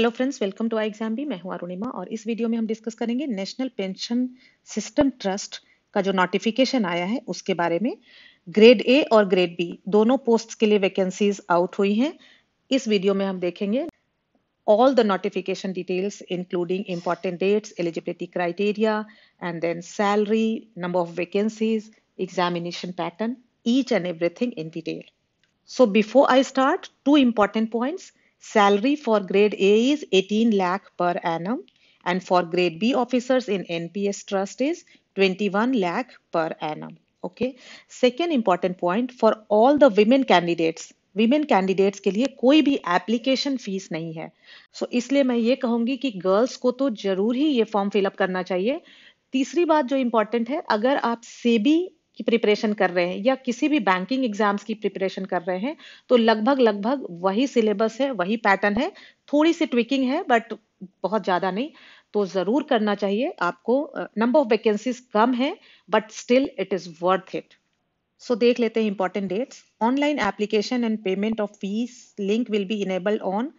Hello friends welcome to I exam भी मैं हूं अरुणिमा और इस वीडियो में हम डिस्कस करेंगे नेशनल पेंशन सिस्टम ट्रस्ट का जो नोटिफिकेशन आया है उसके बारे में ग्रेड ए और ग्रेड बी दोनों पोस्ट के लिए वैकेंसीज आउट हुई हैं इस वीडियो में हम देखेंगे all the notification details including important dates eligibility criteria and then salary number of vacancies examination pattern each and everything in detail so before I start two important points Salary for grade A is 18 lakh per annum and for grade B officers in NPS trust is 21 lakh per annum. Okay. Second important point for all the women candidates women candidates ke liye koi bhi application fees nahi hai. So isliye main ye kahungi ki girls ko to तो hi ye form fill up karna chahiye. तीसरी बात जो important है अगर आप सेबी की preparation कर रहे हैं या किसी भी बैंकिंग एग्जाम्स की प्रिपरेशन कर रहे हैं तो लगभग लगभग वही सिलेबस है वही पैटर्न है थोड़ी सी ट्विकिंग है बट बहुत ज़्यादा नहीं तो ज़रूर करना चाहिए आपको नंबर ऑफ वैकेंसीज कम है but still it is worth it so देख लेते हैं important dates online application and payment of fees link will be enabled on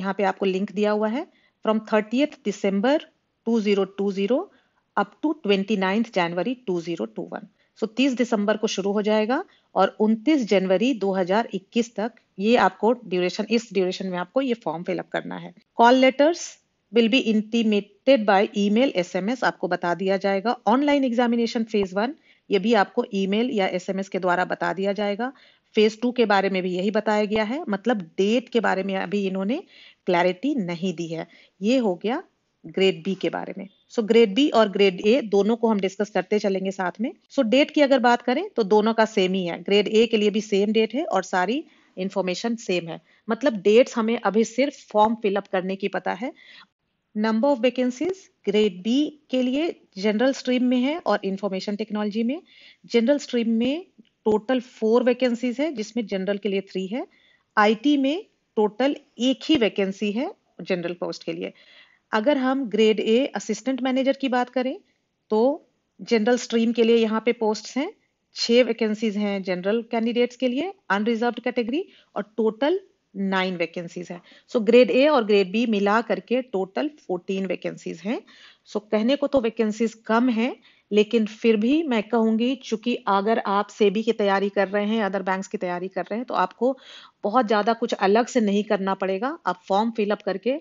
यहाँ पे आपको लिंक दिया हुआ है from thirty December 2020 up to 29th January 2021. So 30 दिसंबर को शुरू हो जाएगा और 29 जनवरी 2021 तक ये आपको ड्यूरेशन इस ड्यूरेशन में आपको ये फॉर्म फिलअप करना है call letters will be intimated by email SMS आपको बता दिया जाएगा ऑनलाइन एग्जामिनेशन फेज वन ये भी आपको ईमेल या एसएमएस के द्वारा बता दिया जाएगा फेज टू के बारे में भी यही बताया गया है मतलब डेट के बारे में अभी इन्होंने क्लैरिटी नहीं दी है ये हो गया ग्रेड बी के बारे में सो ग्रेड बी और ग्रेड ए दोनों को हम डिस्कस करते चलेंगे साथ में सो so, डेट की अगर बात करें तो दोनों का सेम ही है ग्रेड ए के लिए भी सेम डेट है और सारी इंफॉर्मेशन सेम है मतलब डेट्स हमें अभी सिर्फ फॉर्म फिलअप करने की पता है number of vacancies grade B के लिए जनरल स्ट्रीम में है और इंफॉर्मेशन टेक्नोलॉजी में जनरल स्ट्रीम में टोटल फोर वैकेंसीज है जिसमें जनरल के लिए थ्री है आईटी में टोटल एक ही वैकेंसी है जनरल पोस्ट के लिए अगर हम ग्रेड ए असिस्टेंट मैनेजर की बात करें तो जनरल स्ट्रीम के लिए यहाँ पे पोस्ट हैं छह वैकेंसीज हैं जनरल कैंडिडेट्स के लिए अनरिजर्व कैटेगरी और टोटल नाइन वैकेंसीज है सो ग्रेड ए और ग्रेड बी मिला करके टोटल फोर्टीन वैकेंसीज हैं सो so, कहने को तो वैकेंसीज कम हैं लेकिन फिर भी मैं कहूंगी चूंकि अगर आप सेबी की तैयारी कर रहे हैं अदर बैंक्स की तैयारी कर रहे हैं तो आपको बहुत ज़्यादा कुछ अलग से नहीं करना पड़ेगा आप फॉर्म फिलअप करके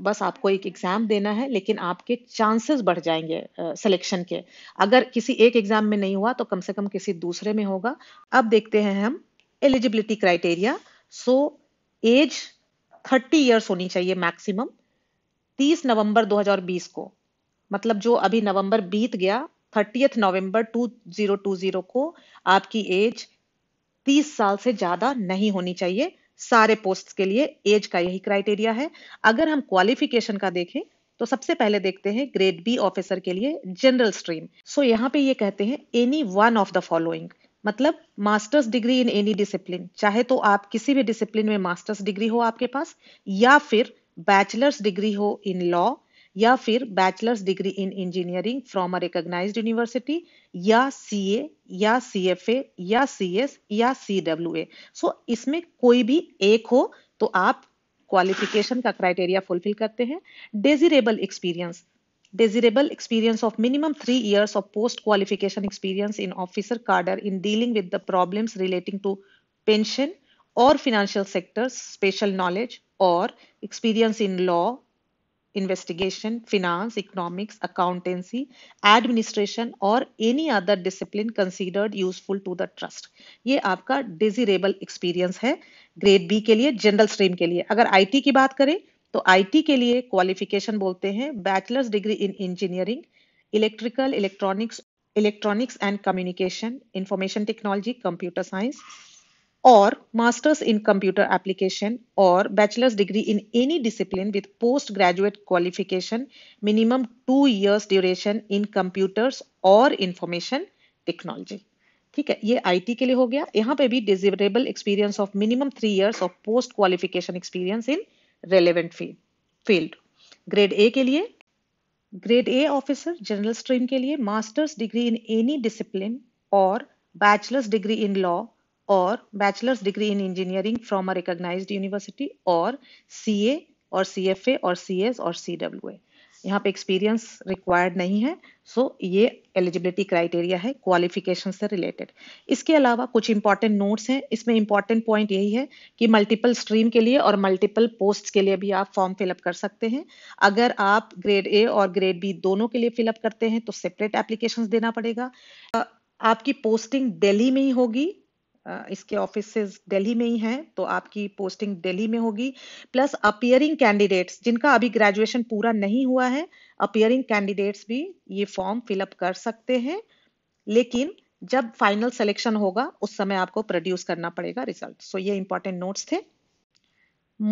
बस आपको एक एग्ज़ाम देना है लेकिन आपके चांसेस बढ़ जाएंगे सिलेक्शन के अगर किसी एक एग्ज़ाम में नहीं हुआ तो कम से कम किसी दूसरे में होगा अब देखते हैं हम eligibility criteria so age thirty years होनी चाहिए मैक्सिमम तीस नवंबर 2020 को मतलब जो अभी नवंबर बीत गया थर्टीथ नवंबर 2020 को आपकी एज 30 साल से ज़्यादा नहीं होनी चाहिए सारे पोस्ट के लिए एज का यही क्राइटेरिया है अगर हम क्वालिफिकेशन का देखें तो सबसे पहले देखते हैं ग्रेड बी ऑफिसर के लिए जनरल स्ट्रीम सो यहाँ पे ये कहते हैं any one of the following मतलब masters degree in any discipline चाहे तो आप किसी भी डिसिप्लिन में मास्टर्स डिग्री हो आपके पास या फिर बैचलर्स डिग्री हो इन लॉ या फिर bachelors degree in engineering from a recognized university या सीए या सीएफए या सीएस या सीडब्ल्यूए सो so, इसमें कोई भी एक हो तो आप क्वालिफिकेशन का क्राइटेरिया फुलफिल करते हैं desirable experience desirable experience of minimum 3 years of post qualification experience in officer cadre in dealing with the problems relating to pension or financial sectors special knowledge or experience in law investigation finance economics accountancy administration और any other discipline considered useful to the trust ये आपका desirable experience है grade B के लिए general stream के लिए अगर IT की बात करें तो आईटी के लिए क्वालिफिकेशन बोलते हैं bachelors degree in engineering electrical electronics electronics and communication information technology computer science or master's in computer application or bachelor's degree in any discipline with post graduate qualification minimum 2 years duration in computers or information technology ठीक है ये IT के लिए हो गया यहां पे भी desirable experience of minimum three years of post qualification experience in relevant field grade A के लिए grade A officer general stream के लिए masters degree in any discipline और बैचलर्स डिग्री इन लॉ और bachelors degree in engineering from a recognize university और C ए और C F A और C S और सी डब्ल्यू ए यहाँ पे एक्सपीरियंस रिक्वायर्ड नहीं है सो ये एलिजिबिलिटी क्राइटेरिया है क्वालिफिकेशन से रिलेटेड इसके अलावा कुछ इंपॉर्टेंट नोट्स हैं इसमें इंपॉर्टेंट पॉइंट यही है कि मल्टीपल स्ट्रीम के लिए और मल्टीपल पोस्ट के लिए भी आप फॉर्म फिलअप कर सकते हैं अगर आप ग्रेड ए और ग्रेड बी दोनों के लिए फिलअप करते हैं तो सेपरेट एप्लीकेशन देना पड़ेगा आपकी पोस्टिंग दिल्ली में ही होगी इसके ऑफिस दिल्ली में ही हैं तो आपकी पोस्टिंग दिल्ली में होगी प्लस अपियरिंग कैंडिडेट्स जिनका अभी ग्रेजुएशन पूरा नहीं हुआ है अपियरिंग कैंडिडेट्स भी ये फॉर्म फिलअप कर सकते हैं लेकिन जब फाइनल सिलेक्शन होगा उस समय आपको प्रोड्यूस करना पड़ेगा रिजल्ट सो so, ये इंपॉर्टेंट नोट्स थे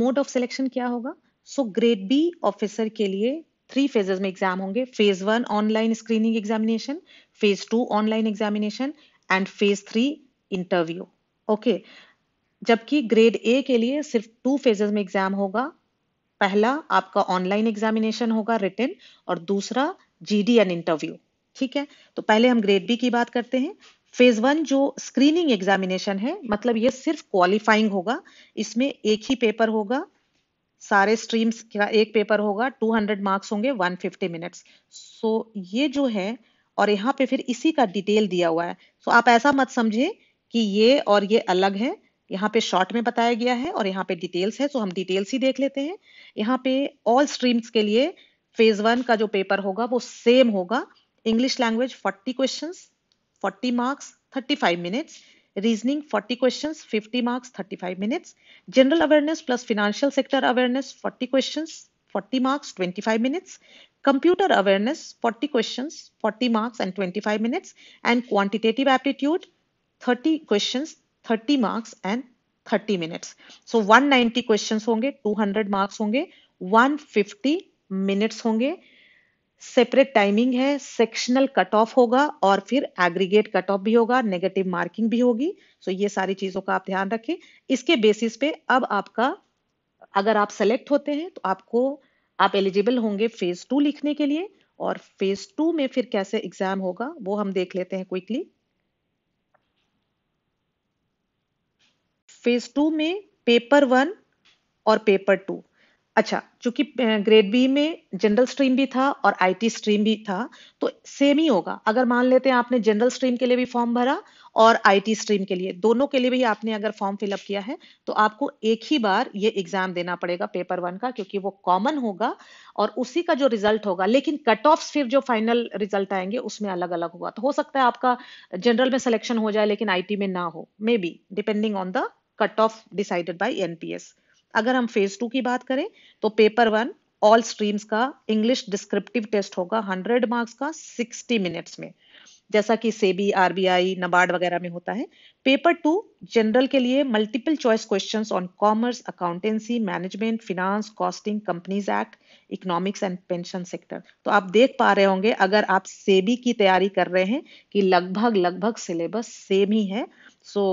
मोड ऑफ सिलेक्शन क्या होगा सो ग्रेड बी ऑफिसर के लिए थ्री फेजेस में एग्जाम होंगे phase one online screening examination phase two online examination and phase three interview okay जबकि ग्रेड ए के लिए सिर्फ टू फेजेस में एग्जाम होगा पहला आपका ऑनलाइन एग्जामिनेशन होगा रिटर्न और दूसरा जीडी एन इंटरव्यू ठीक है तो पहले हम ग्रेड बी की बात करते हैं फेज वन जो स्क्रीनिंग एग्जामिनेशन है मतलब ये सिर्फ क्वालिफाइंग होगा इसमें एक ही पेपर होगा सारे स्ट्रीम्स का एक पेपर होगा 200 मार्क्स होंगे 150 मिनट्स सो ये जो है और यहाँ पे फिर इसी का डिटेल दिया हुआ है सो so, आप ऐसा मत समझे कि ये और ये अलग है यहाँ पे शॉर्ट में बताया गया है और यहाँ पे डिटेल्स है तो हम डिटेल्स ही देख लेते हैं यहाँ पे ऑल स्ट्रीम्स के लिए फेज वन का जो पेपर होगा वो सेम होगा English language 40 question 40 marks 35 minutes reasoning 40 question 50 marks 35 minutes general awareness plus financial sector awareness 40 question 40 marks 25 minutes computer awareness 40 questions 40 marks and 25 minutes and quantitative aptitude 30 questions 30 marks and 30 minutes so 190 questions होंगे 200 marks होंगे 150 minutes होंगे separate timing है sectional cut off होगा और फिर aggregate cut off भी होगा negative marking भी होगी सो so ये सारी चीजों का आप ध्यान रखें इसके बेसिस पे अब आपका अगर आप सेलेक्ट होते हैं तो आपको आप एलिजिबल होंगे फेज टू लिखने के लिए और फेज टू में फिर कैसे एग्जाम होगा वो हम देख लेते हैं क्विकली फेज टू में पेपर वन और पेपर टू अच्छा चूंकि ग्रेड बी में जनरल स्ट्रीम भी था और आईटी स्ट्रीम भी था तो सेम ही होगा अगर मान लेते हैं आपने जनरल स्ट्रीम के लिए भी फॉर्म भरा और आईटी स्ट्रीम के लिए दोनों के लिए भी आपने अगर फॉर्म फिलअप किया है तो आपको एक ही बार ये एग्जाम देना पड़ेगा पेपर वन का क्योंकि वो कॉमन होगा और उसी का जो रिजल्ट होगा लेकिन कट ऑफ फिर जो फाइनल रिजल्ट आएंगे उसमें अलग अलग होगा तो हो सकता है आपका जनरल में सिलेक्शन हो जाए लेकिन आईटी में ना हो may be depending on the cut off decided by NPS अगर हम फेज टू की बात करें तो पेपर वन ऑल स्ट्रीम्स का इंग्लिश डिस्क्रिप्टिव टेस्ट होगा हंड्रेड मार्क्स का सिक्सटी मिनट्स में जैसा कि सेबी आरबीआई नबार्ड वगैरह में होता है पेपर टू जनरल के लिए multiple choice question on commerce accountancy management finance costing companies act economics and pension sector तो आप देख पा रहे होंगे अगर आप सेबी की तैयारी कर रहे हैं कि लगभग लगभग सिलेबस सेम ही है सो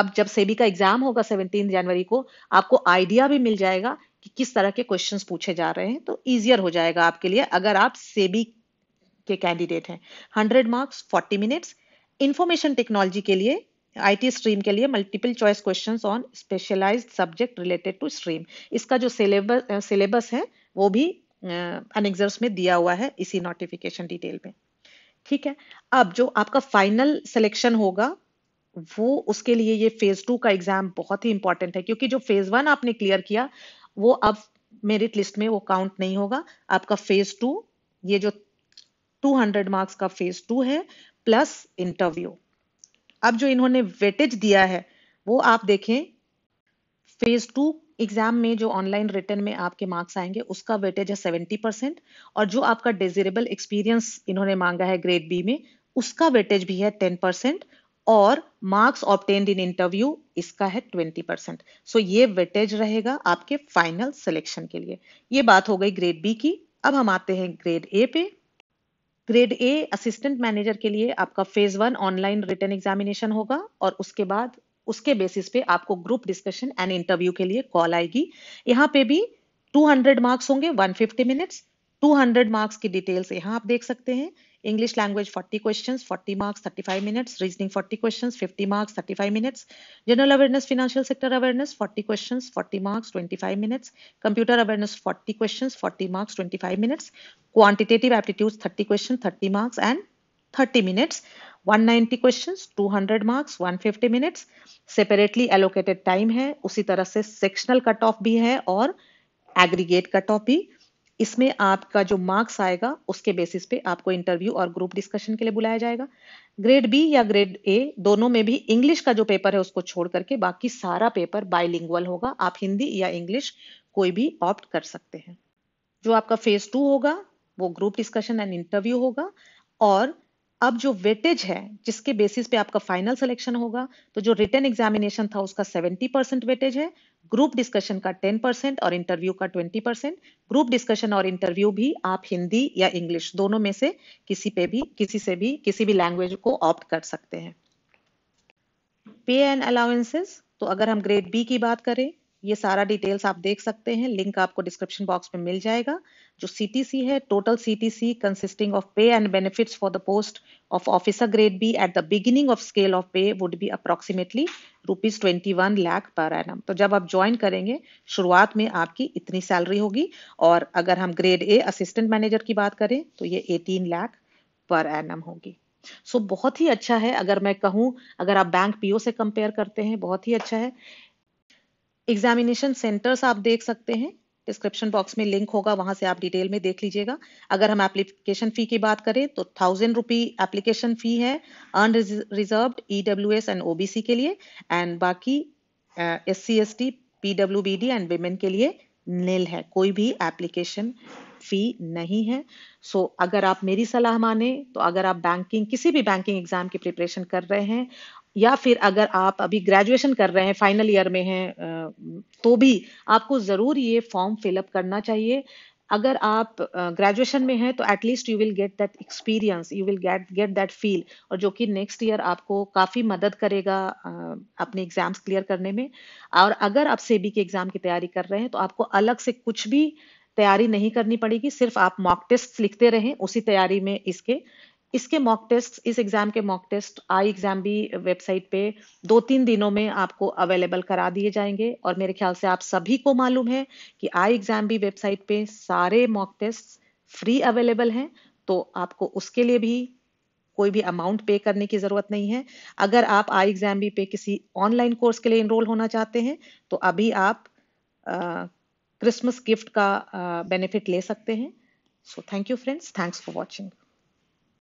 अब जब सेबी का एग्जाम होगा सेवनटीन जनवरी को आपको आइडिया भी मिल जाएगा कि किस तरह के क्वेश्चन पूछे जा रहे हैं तो ईजियर हो जाएगा आपके लिए अगर आप सेबी के कैंडिडेट हैं hundred marks forty minutes information technology के लिए आईटी स्ट्रीम के लिए multiple choice questions on specialized subject related to stream इसका जो सिलेबस सिलेबस है वो भी अनेक्जर्स में दिया हुआ है इसी नोटिफिकेशन डिटेल में ठीक है अब जो आपका फाइनल सिलेक्शन होगा वो उसके लिए ये फेज टू का एग्जाम बहुत ही इंपॉर्टेंट है क्योंकि जो फेज वन आपने क्लियर किया वो अब मेरिट लिस्ट में वो काउंट नहीं होगा आपका फेज टू ये जो 200 मार्क्स का फेज टू है प्लस इंटरव्यू अब जो इन्होंने वेटेज दिया है वो आप देखें फेज टू एग्जाम में जो ऑनलाइन रिटर्न में आपके मार्क्स आएंगे उसका वेटेज है सेवेंटी परसेंट और जो आपका डिजेरेबल एक्सपीरियंस इन्होंने मांगा है ग्रेड बी में उसका वेटेज भी है टेन परसेंट और मार्क्स ऑप्टेन्ड इन इंटरव्यू इसका है ट्वेंटी परसेंट सो ये वेटेज रहेगा आपके फाइनल सिलेक्शन के लिए ये बात हो गई ग्रेड बी की अब हम आते हैं ग्रेड ए पे ग्रेड ए असिस्टेंट मैनेजर के लिए आपका phase one online written examination होगा और उसके बाद उसके बेसिस पे आपको ग्रुप डिस्कशन एंड इंटरव्यू के लिए कॉल आएगी यहाँ पे भी 200 मार्क्स होंगे 150 मिनट्स 200 मार्क्स की डिटेल्स यहाँ आप देख सकते हैं English language 40 questions, 40 marks, 35 minutes. Reasoning 40 questions, 50 marks, 35 minutes. General awareness, financial sector awareness 40 questions, 40 marks, 25 minutes. Computer awareness 40 questions, 40 marks, 25 minutes. Quantitative aptitudes 30 questions, 30 marks and 30 minutes. 190 questions 200 marks 150 minutes separately allocated time है उसी तरह से sectional cut off भी है और aggregate cut off भी इसमें आपका जो मार्क्स आएगा उसके बेसिस पे आपको इंटरव्यू और ग्रुप डिस्कशन के लिए बुलाया जाएगा ग्रेड बी या ग्रेड ए दोनों में भी इंग्लिश का जो पेपर है उसको छोड़ करके बाकी सारा पेपर बाइलिंगुअल होगा आप हिंदी या इंग्लिश कोई भी ऑप्ट कर सकते हैं जो आपका फेज टू होगा वो ग्रुप डिस्कशन एंड इंटरव्यू होगा और अब जो वेटेज है जिसके बेसिस पे आपका फाइनल सिलेक्शन होगा तो जो रिटर्न एग्जामिनेशन था उसका सेवेंटी परसेंट वेटेज है ग्रुप डिस्कशन का 10 परसेंट और इंटरव्यू का 20 परसेंट ग्रुप डिस्कशन और इंटरव्यू भी आप हिंदी या इंग्लिश दोनों में से किसी पे भी किसी से भी किसी भी लैंग्वेज को ऑप्ट कर सकते हैं पे एंड अलाउंसेस तो अगर हम ग्रेड बी की बात करें ये सारा डिटेल्स आप देख सकते हैं लिंक आपको डिस्क्रिप्शन बॉक्स में मिल जाएगा जो सीटीसी है total CTC consisting of pay and benefits for the post of officer grade B at the beginning of scale of pay would be approximately rupees twenty one lakh per an तो जब आप join करेंगे शुरुआत में आपकी इतनी salary होगी और अगर हम ग्रेड ए असिस्टेंट मैनेजर की बात करें तो ये एटीन लाख पर एन होगी सो so, बहुत ही अच्छा है अगर मैं कहूँ अगर आप बैंक पीओ से कंपेयर करते हैं बहुत ही अच्छा है एग्जामिनेशन सेंटर्स आप देख सकते हैं डिस्क्रिप्शन बॉक्स में लिंक होगा वहां से आप डिटेल में देख लीजिएगा अगर हम एप्लीकेशन फी की बात करें तो थाउजेंड रुपी एप्लीकेशन फी है unreserved E W S and OBC के लिए एंड बाकी S C S T PW B D and women के लिए नील है कोई भी एप्लीकेशन फी नहीं है सो so, अगर आप मेरी सलाह माने तो अगर आप बैंकिंग किसी भी बैंकिंग एग्जाम की प्रिपरेशन कर रहे हैं या फिर अगर आप अभी ग्रेजुएशन कर रहे हैं फाइनल ईयर में हैं तो भी आपको ज़रूर ये फॉर्म फिलअप करना चाहिए अगर आप ग्रेजुएशन में हैं तो at least you will get that experience you will get get that feel और जो कि नेक्स्ट ईयर आपको काफ़ी मदद करेगा अपने एग्जाम्स क्लियर करने में और अगर आप सेबी के एग्ज़ाम की तैयारी कर रहे हैं तो आपको अलग से कुछ भी तैयारी नहीं करनी पड़ेगी सिर्फ आप मॉक टेस्ट लिखते रहें उसी तैयारी में इसके इसके मॉक टेस्ट इस एग्जाम के मॉक टेस्ट आई एग्जाम भी वेबसाइट पे दो तीन दिनों में आपको अवेलेबल करा दिए जाएंगे और मेरे ख्याल से आप सभी को मालूम है कि आई एग्जाम भी वेबसाइट पे सारे मॉक टेस्ट फ्री अवेलेबल हैं तो आपको उसके लिए भी कोई भी अमाउंट पे करने की ज़रूरत नहीं है अगर आप आई एग्जाम भी पे किसी ऑनलाइन कोर्स के लिए इनरोल होना चाहते हैं तो अभी आप क्रिसमस गिफ्ट का बेनिफिट ले सकते हैं so thank you friends thanks for watching